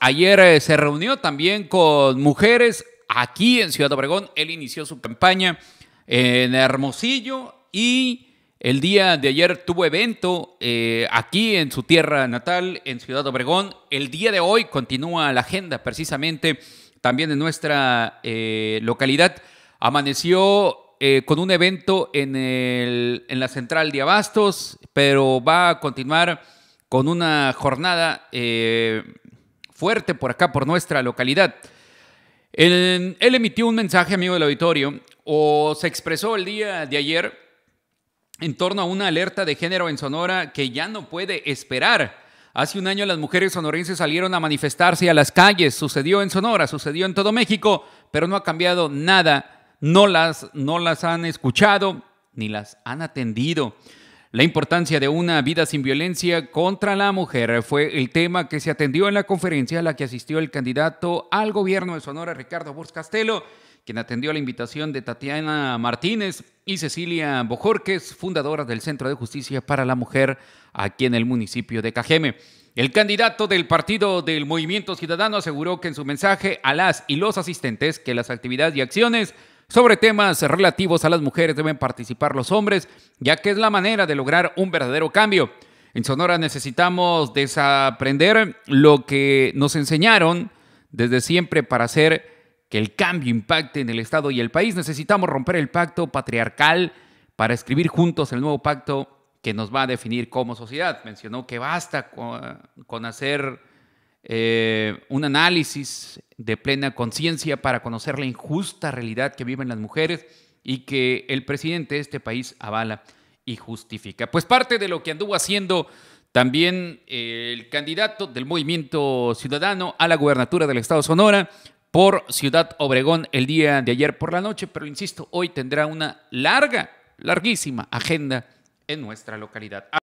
ayer eh, se reunió también con mujeres aquí en Ciudad Obregón. Él inició su campaña en Hermosillo y el día de ayer tuvo evento eh, aquí en su tierra natal, en Ciudad Obregón. El día de hoy continúa la agenda precisamente también en nuestra eh, localidad. Amaneció con un evento en, en, la central de Abastos, pero va a continuar con una jornada fuerte por acá, por nuestra localidad. Él, emitió un mensaje, amigo del auditorio, o se expresó el día de ayer en torno a una alerta de género en Sonora que ya no puede esperar. Hace un año las mujeres sonorenses salieron a manifestarse a las calles. Sucedió en Sonora, sucedió en todo México, pero no ha cambiado nada. No las, no las han escuchado ni las han atendido. La importancia de una vida sin violencia contra la mujer fue el tema que se atendió en la conferencia a la que asistió el candidato al gobierno de Sonora, Ricardo Burs Castelo, quien atendió la invitación de Tatiana Martínez y Cecilia Bojorques, fundadoras del Centro de Justicia para la Mujer aquí en el municipio de Cajeme. El candidato del partido del Movimiento Ciudadano aseguró que en su mensaje a las y los asistentes que las actividades y acciones sobre temas relativos a las mujeres deben participar los hombres, ya que es la manera de lograr un verdadero cambio. En Sonora necesitamos desaprender lo que nos enseñaron desde siempre para hacer que el cambio impacte en el Estado y el país. Necesitamos romper el pacto patriarcal para escribir juntos el nuevo pacto que nos va a definir como sociedad. Mencionó que basta con, hacer eh, un análisis de plena conciencia para conocer la injusta realidad que viven las mujeres y que el presidente de este país avala y justifica. Pues parte de lo que anduvo haciendo también eh, el candidato del movimiento ciudadano a la gubernatura del Estado Sonora por Ciudad Obregón el día de ayer por la noche, pero insisto, hoy tendrá una larga, larguísima agenda en nuestra localidad.